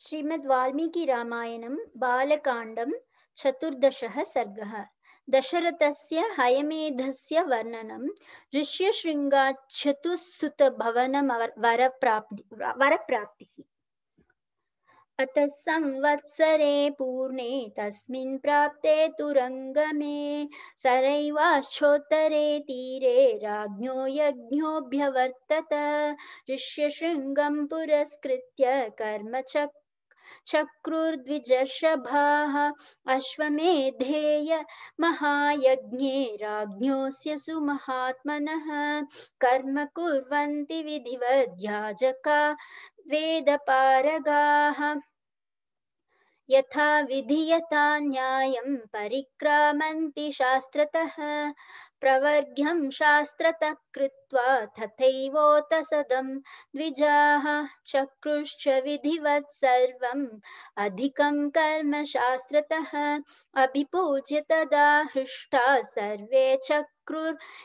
श्रीमद् वाल्मीकि रामायणं बालकाण्डं चतुर्दशः सर्गः दशरथस्य हयमेधस्य वर्णनं ऋष्यशृङ्गाच्छतुस्सुतभवनं वरप्राप्ति वरप्राप्तिः अतः संवत्सरे पूर्णे तस्मिन् प्राप्ते तु सरैवाश्चोत्तरे तीरे राज्ञो यज्ञोऽभ्यवर्तत ऋष्यशृङ्गं पुरस्कृत्य कर्मचक्र चक्रुर्द्विजर्षभाः अश्वमेधेय महायज्ञे राज्ञोऽस्य सुमहात्मनः कर्म कुर्वन्ति विधिवद्याजका वेदपारगाः यथा विधीयता न्याय परिक्रामन्ति शास्त्रतः प्रवर्घ्यं शास्त्रतः कृत्वा तथैवोतसदं द्विजाः चक्रुश्च विधिवत् सर्वम् अधिकं कर्म शास्त्रतः अभिपूज्य तदा हृष्टा सर्वे चक्रुर्यथाविधि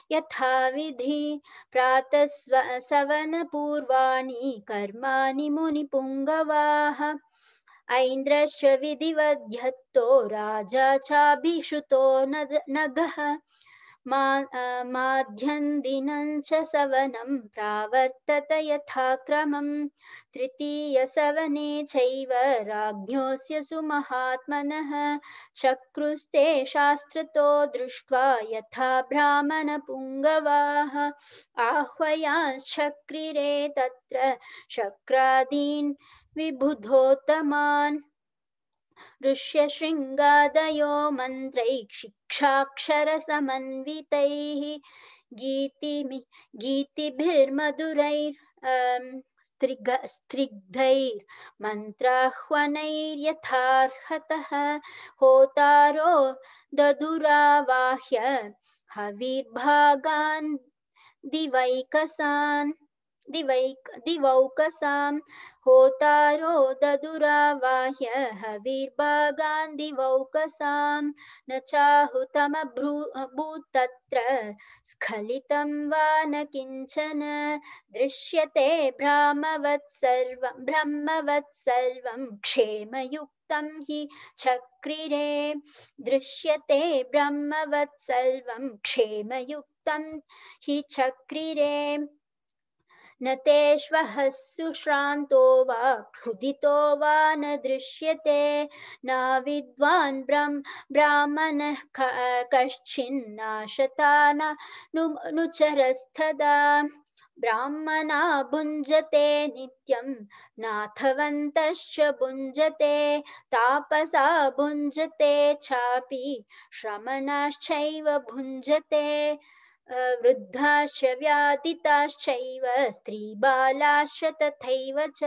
प्रातः सवनपूर्वाणि कर्माणि मुनिपुङ्गवाः ऐन्द्रश्च विधिवध्यत्तो राजा चाभिषुतो नगः माध्यन्दिनं च सवनं प्रावर्तत यथा क्रमं तृतीयसवने चैव राज्ञोऽस्य सुमहात्मनः चक्रुस्ते शास्त्रतो दृष्ट्वा यथा ब्राह्मणपुङ्गवाः आह्वयाश्चक्रिरे तत्र शक्रादीन् विबुधोत्तमान् ऋष्यशृङ्गादयो मन्त्रैः शिक्षाक्षरसमन्वितैः गीतिमि गीतिभिर्मधुरैर् स्त्रिग स्त्रिग्धैर्मन्त्राह्वनैर्यथार्हतः होतारो ददुरावाह्य हविर्भागान् दिवैकसान् दिवैक दिवौकसां होतारो ददुरावाह्य हवीर्भागान् दिवौकसां न चाहुतमभ्रू तत्र स्खलितं वा न किञ्चन दृश्यते भ्रामवत्सर्वं ब्रह्मवत्सर्वं क्षेमयुक्तं हि चक्रिरे दृश्यते ब्रह्मवत्सर्वं क्षेमयुक्तं हि चक्रिरे न तेष्वः सुश्रान्तो वा उदितो वा न दृश्यते न विद्वान् ब्रह्म ब्राह्मणः कश्चिन्नाशता न नुचरस्तदा ब्राह्मणा भुञ्जते नित्यं नाथवन्तश्च भुञ्जते तापसा भुञ्जते चापि श्रमणाश्चैव भुञ्जते वृद्धाश्च व्याधिताश्चैव स्त्रीबालाश्च तथैव च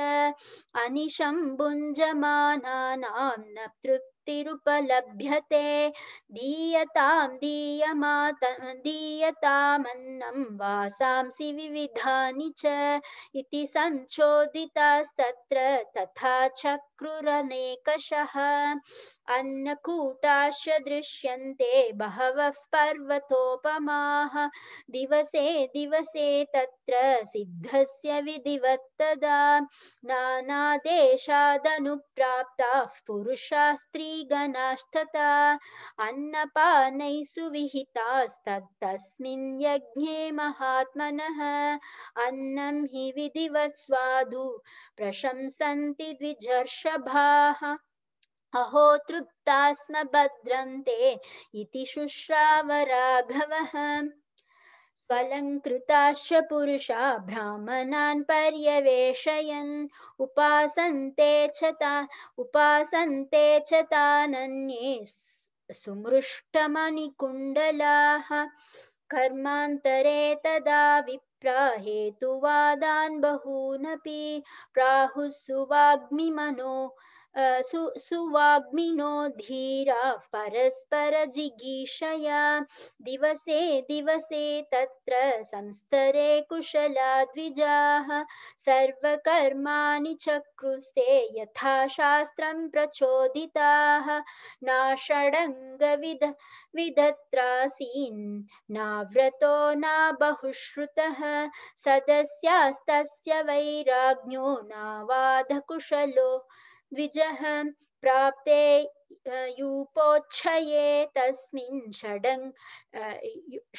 अनिशं भुञ्जमानानां न तृप्तिरुपलभ्यते दीयतां दीयमात दीयतामन्नं वासांसि विविधानि च इति संशोधितास्तत्र तथा च क्रुरनेकषः अन्नकूटाश्च दृश्यन्ते बहवः पर्वतोपमाः दिवसे दिवसे तत्र सिद्धस्य विधिवत्तदा नानादेशादनुप्राप्ताः पुरुषाः स्त्रीगणास्तथा अन्नपानैः सुविहितास्तत्तस्मिन् यज्ञे महात्मनः अन्नं हि विधिवत् स्वाधु प्रशंसन्ति द्विजर्ष वृषभाः अहो तृप्ता स्म भद्रं ते इति शुश्राव राघवः स्वलङ्कृताश्च पुरुषा ब्राह्मणान् पर्यवेशयन् उपासन्ते च ता उपासन्ते च तानन्ये सुमृष्टमणिकुण्डलाः कर्मान्तरे तदा विप प्राहेतुवादान् बहूनपि प्राहुः सुवाग्मिमनो सु सुवाग्मिनो परस्पर जिगीषया दिवसे दिवसे तत्र संस्तरे कुशला द्विजाः सर्वकर्माणि चक्रुस्ते यथा शास्त्रं प्रचोदिताः नाषडङ्गविध विधत्रासीन् नाव्रतो न बहुश्रुतः सदस्यास्तस्य वैराज्ञो नावाधकुशलो द्विजः प्राप्ते यूपोच्छये तस्मिन् षडं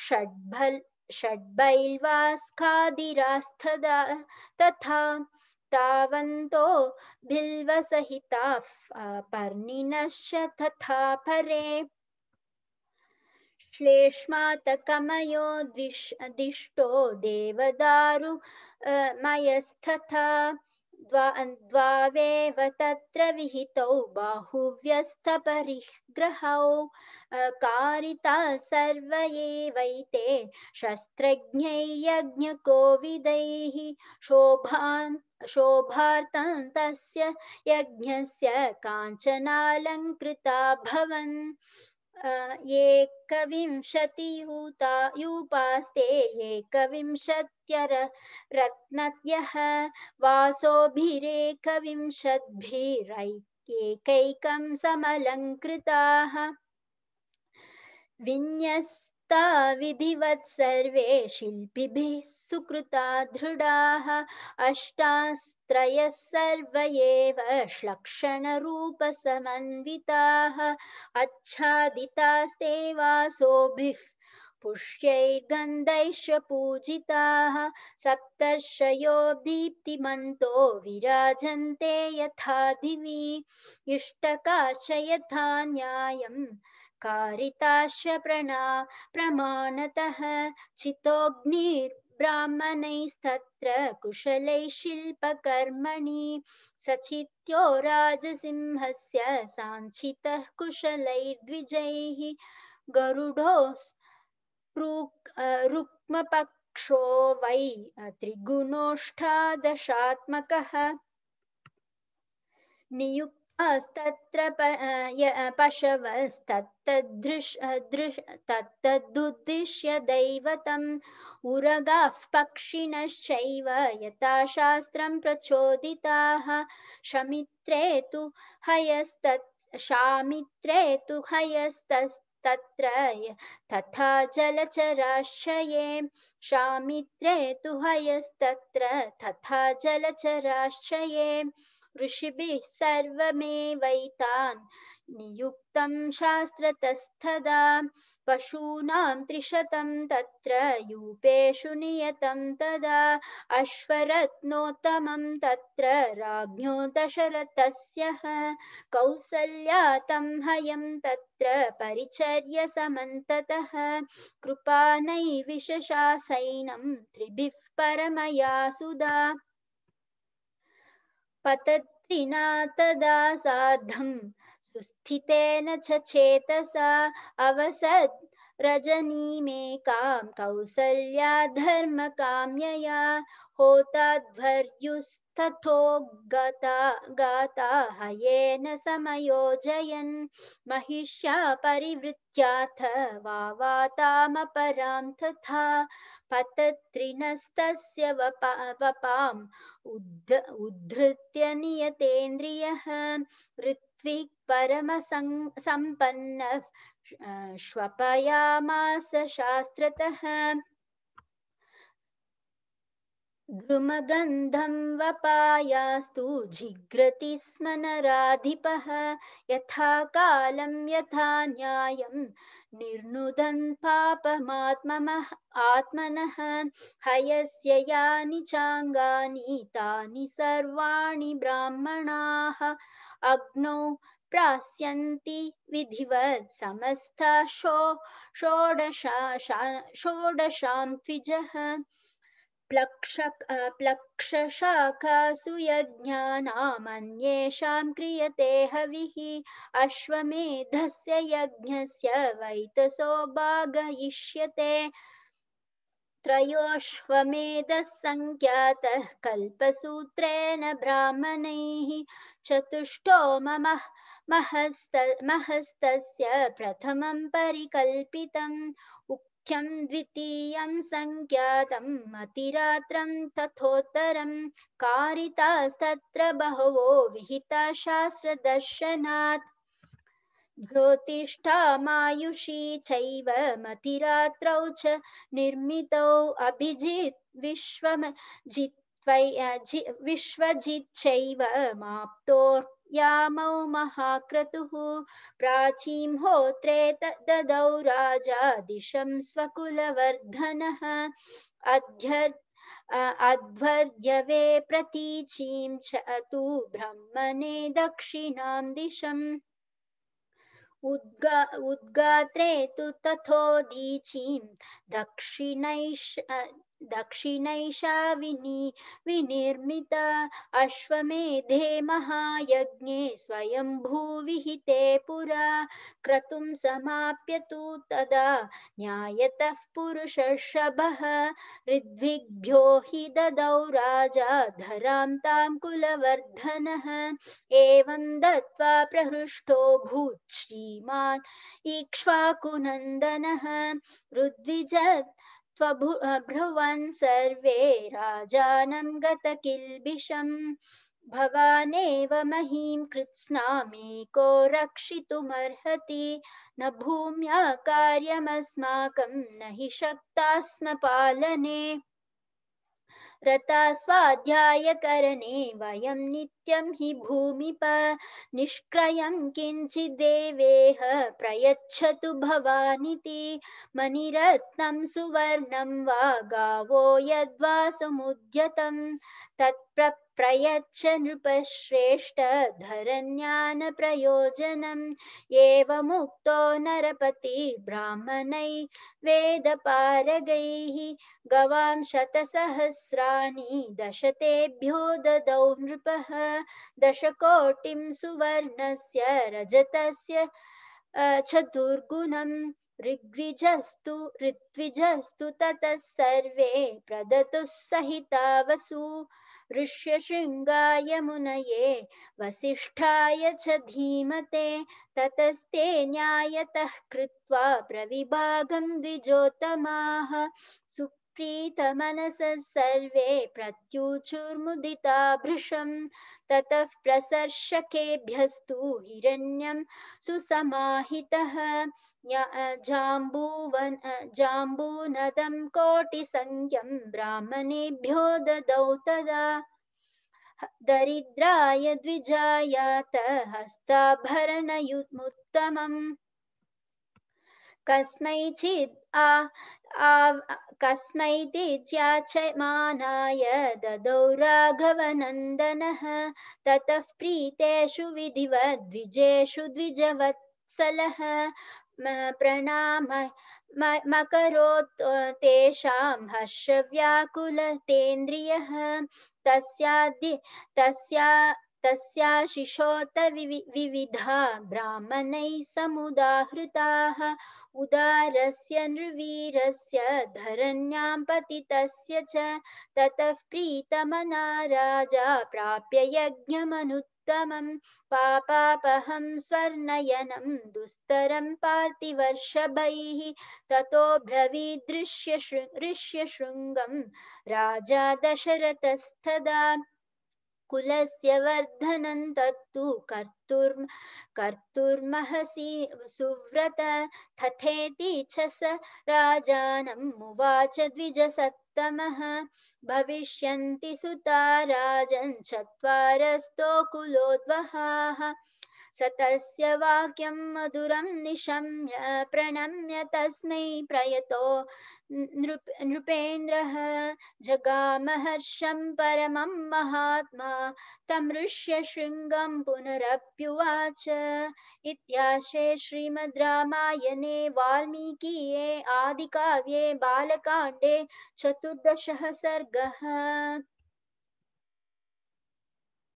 षड्भल् षड्बैल्वास्खादिरास्तदा तथा तावन्तो भिल्वसहिताः पर्णिनश्च तथा परे श्लेष्मातकमयो द्विष् दिष्टो देवदारु मयस्तथा द्वावेव तत्र विहितौ बाहुव्यस्तपरिग्रहौ कारिता सर्व एवैते शस्त्रज्ञैर्यज्ञकोविदैः शोभान् शोभार्थं तस्य यज्ञस्य काञ्चनालङ्कृता भवन् ये कविंशतियूता यूपास्ते ये कविंशत्यर रत्नत्यः वासोभिरेकविंशद्भिरैकैकं समलङ्कृताः विन्यस् उक्ता विधिवत् सर्वे शिल्पिभिः सुकृता दृढाः अष्टास्त्रयः सर्व एव श्लक्षणरूपसमन्विताः अच्छादितास्ते वासोभिः पुष्यैर्गन्धैश्च पूजिताः सप्तर्षयो दीप्तिमन्तो विराजन्ते यथा दिवि इष्टकाश यथा न्यायम् प्रणा प्रमाणतः चितोऽग्निर् ब्राह्मणैस्तत्र कुशलैः शिल्पकर्मणि सचित्यो राजसिंहस्य साञ्चितः कुशलैर्द्विजैः गरुडो रुक्मपक्षो वै त्रिगुणोष्ठादशात्मकः नियुक् अस्तत्र पशवस्तत्तदृश् दृश् तत्तदुद्दिश्य दैवतम् उरगाः पक्षिणश्चैव यथाशास्त्रं प्रचोदिताः शमित्रे तु हयस्त शामित्रे तु हयस्तस् तथा जलचराश्चये शामित्रे तु हयस्तत्र तथा जलचराश्चये ऋषिभिः सर्वमेवैतान् नियुक्तं शास्त्रतस्तदा पशूनां त्रिशतं तत्र यूपेषु नियतं तदा अश्वरत्नोत्तमं तत्र राज्ञो दशरथस्य कौसल्या तं हयं तत्र परिचर्य समन्ततः कृपानैविशशासैनं त्रिभिः परमया सुधा पतत्रिना तदा सार्धं सुस्थितेन च चेतसा अवसत् रजनी में काम कौसल्या धर्म काम्यया होताध्वर्युस्तथो गता गाता हयेन समयोजयन् महिष्या परिवृत्याथ वावातामपरां तथा पतत्रिनस्तस्य वप वपाम् उद्ध उद्धृत्य नियतेन्द्रियः ऋत्विक् परमसं सम्पन्नः श्वपयामास शास्त्रतः द्रुमगन्धं वपायास्तु जिघ्रति स्म नराधिपः यथा कालं यथा न्यायं निर्नुदन् पापमात्ममः आत्मनः हयस्य यानि चाङ्गानि तानि सर्वाणि ब्राह्मणाः अग्नौ प्रास्यन्ति विधिवत् समस्त षोडशां द्विजः प्लक्षशाखासु यज्ञानामन्येषां क्रियते हविः अश्वमेधस्य यज्ञस्य वैतसो भागयिष्यते त्रयोऽश्वमेधः सङ्ख्यातः कल्पसूत्रेण ब्राह्मणैः चतुष्टो मम महस्त महस्त प्रथम परिकल्पित मुख्यम द्वितीय संख्यात अतिरात्रं तथोत्तर कारितास्तत्र बहवो विहिता शास्त्र दर्शना ज्योतिषा मयुषी चतिरात्र निर्मित अभिजित् विश्व जि विश्वजिच्छैव चैव माप्तोर् यामौ महाक्रतुः प्राचीं होत्रे ददौ राजा दिशं स्वकुलवर्धनः अध्यर् अध्वर्यवे प्रतीचीं च तु ब्रह्मणे दक्षिणां दिशम् उद्गा उद्गात्रे तु तथोदीचीं दक्षिणैश् दक्षिणैषा विनि विनिर्मिता अश्वमेधे महायज्ञे स्वयम्भूविहिते पुरा क्रतुं समाप्य तु तदा न्यायतः पुरुषर्षभः ऋद्विग्भ्यो हि ददौ राजा धरां तां कुलवर्धनः एवं दत्त्वा प्रहृष्टो भूत् श्रीमान् इक्ष्वाकुनन्दनः ऋद्विजत् त्वभ्रुवन् सर्वे राजानं गतकिल्बिषम् भवानेव महीं कृत्स्नामि को रक्षितुमर्हति न भूम्या कार्यमस्माकं न हि शक्तास्म पालने रता स्वाध्यायकरणे वयं नित्यं हि भूमिप निष्क्रयं किञ्चिदेवेह प्रयच्छतु भवानिति मणिरत्नं सुवर्णं वा गावो यद्वा समुद्यतं तत्प्र प्रयच्छ नृपश्रेष्ठ धरन्यानप्रयोजनम् एवमुक्तो नरपति ब्राह्मणै वेदपारगैः गवां शतसहस्राणि दशतेभ्यो ददौ नृपः दशकोटिं सुवर्णस्य रजतस्य चतुर्गुणम् ऋग्विजस्तु ऋत्विजस्तु ततः सर्वे प्रदतुः सहिता वसु ऋष्यशृङ्गाय मुनये वसिष्ठाय च धीमते ततस्ते न्यायतः कृत्वा प्रविभागं द्विजोतमाः सु प्रीतमनसः सर्वे प्रत्यूचुर्मुदिता भृशं ततः प्रसर्षकेभ्यस्तु हिरण्यं सुसमाहितः जाम्बूवन जाम्बूनदं कोटिसङ्ख्यं ब्राह्मणेभ्यो ददौ तदा दरिद्राय द्विजायात हस्ताभरणयुमुत्तमम् कस्मैचित् कस्मै दीर्घ्याचमानाय ददौ राघवनन्दनः ततः प्रीतेषु विधिवद्विजेषु द्विजवत्सलः प्रणाम मकरोत् तेषां हर्षव्याकुलतेन्द्रियः तस्याद्य तस्या तस्याशिषोत विवि विविधा ब्राह्मण समुदाहृताः उदारस्य नृवीरस्य धरण्यां पतितस्य च ततः प्रीतमना राजा प्राप्य यज्ञमनुत्तमं पापापहं स्वर्णयनं दुस्तरं पार्थिवर्षभैः ततो ब्रवीदृश्यशृ ऋष्यशृङ्गं राजा दशरथस्तदा कुलस्य वर्धनं तत्तु कर्तुर् कर्तुर्महसि सुव्रत तथेति च स राजानं मुवाच द्विजसत्तमः भविष्यन्ति सुता राजन् चत्वारस्तो कुलोद्वहाः सतस्य वाक्यम वाक्यं मधुरं निशम्य प्रणम्य तस्मै प्रयतो नृप नृपेन्द्रः जगामहर्षं परमं महात्मा तमृष्य शृङ्गं पुनरप्युवाच इत्याशे श्रीमद् रामायणे वाल्मीकीये आदिकाव्ये बालकाण्डे चतुर्दशः सर्गः